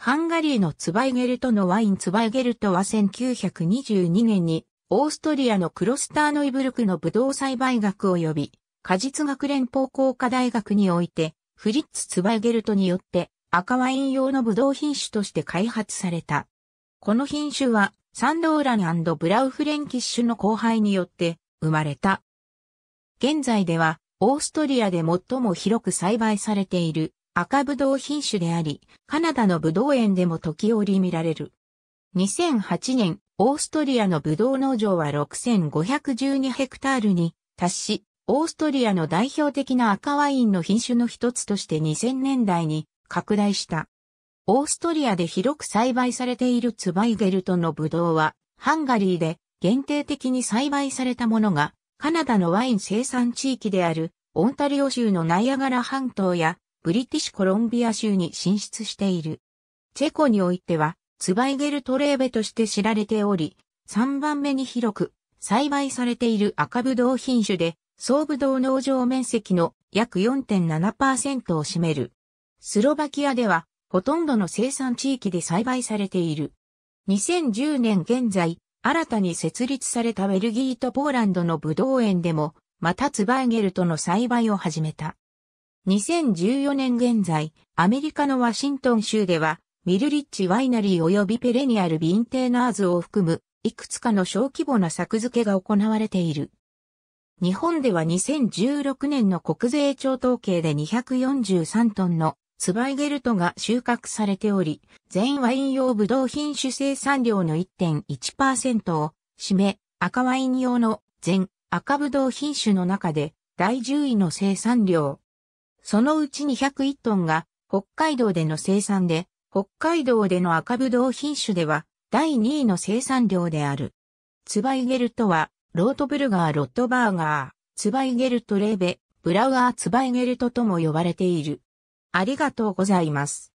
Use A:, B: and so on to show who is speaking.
A: ハンガリーのツバイゲルトのワインツバイゲルトは1922年にオーストリアのクロスターノイブルクのブドウ栽培学及び果実学連邦工科大学においてフリッツ・ツバイゲルトによって赤ワイン用のブドウ品種として開発された。この品種はサンローランブラウフレンキッシュの後輩によって生まれた。現在ではオーストリアで最も広く栽培されている赤ぶどう品種であり、カナダのぶどう園でも時折見られる。2008年、オーストリアのぶどう農場は6512ヘクタールに達し、オーストリアの代表的な赤ワインの品種の一つとして2000年代に拡大した。オーストリアで広く栽培されているツバイゲルトのブドウは、ハンガリーで限定的に栽培されたものが、カナダのワイン生産地域である、オンタリオ州のナイアガラ半島や、ブリティッシュコロンビア州に進出している。チェコにおいては、ツバイゲルトレーベとして知られており、3番目に広く栽培されている赤ぶどう品種で、総ぶどう農場面積の約4.7%を占める。スロバキアでは、ほとんどの生産地域で栽培されている。2010年現在、新たに設立されたベルギーとポーランドのブドウ園でも、またツバイゲルとの栽培を始めた。2014年現在、アメリカのワシントン州では、ミルリッチワイナリー及びペレニアルビンテーナーズを含む、いくつかの小規模な作付けが行われている。日本では2016年の国税庁統計で243トンのツバイゲルトが収穫されており、全ワイン用ブドウ品種生産量の1.1%を占め、赤ワイン用の全赤ブドウ品種の中で第10位の生産量。そのうち201トンが北海道での生産で、北海道での赤ぶどう品種では第2位の生産量である。ツバイゲルトは、ロートブルガー・ロットバーガー、ツバイゲルト・レーベ、ブラウアー・ツバイゲルトとも呼ばれている。ありがとうございます。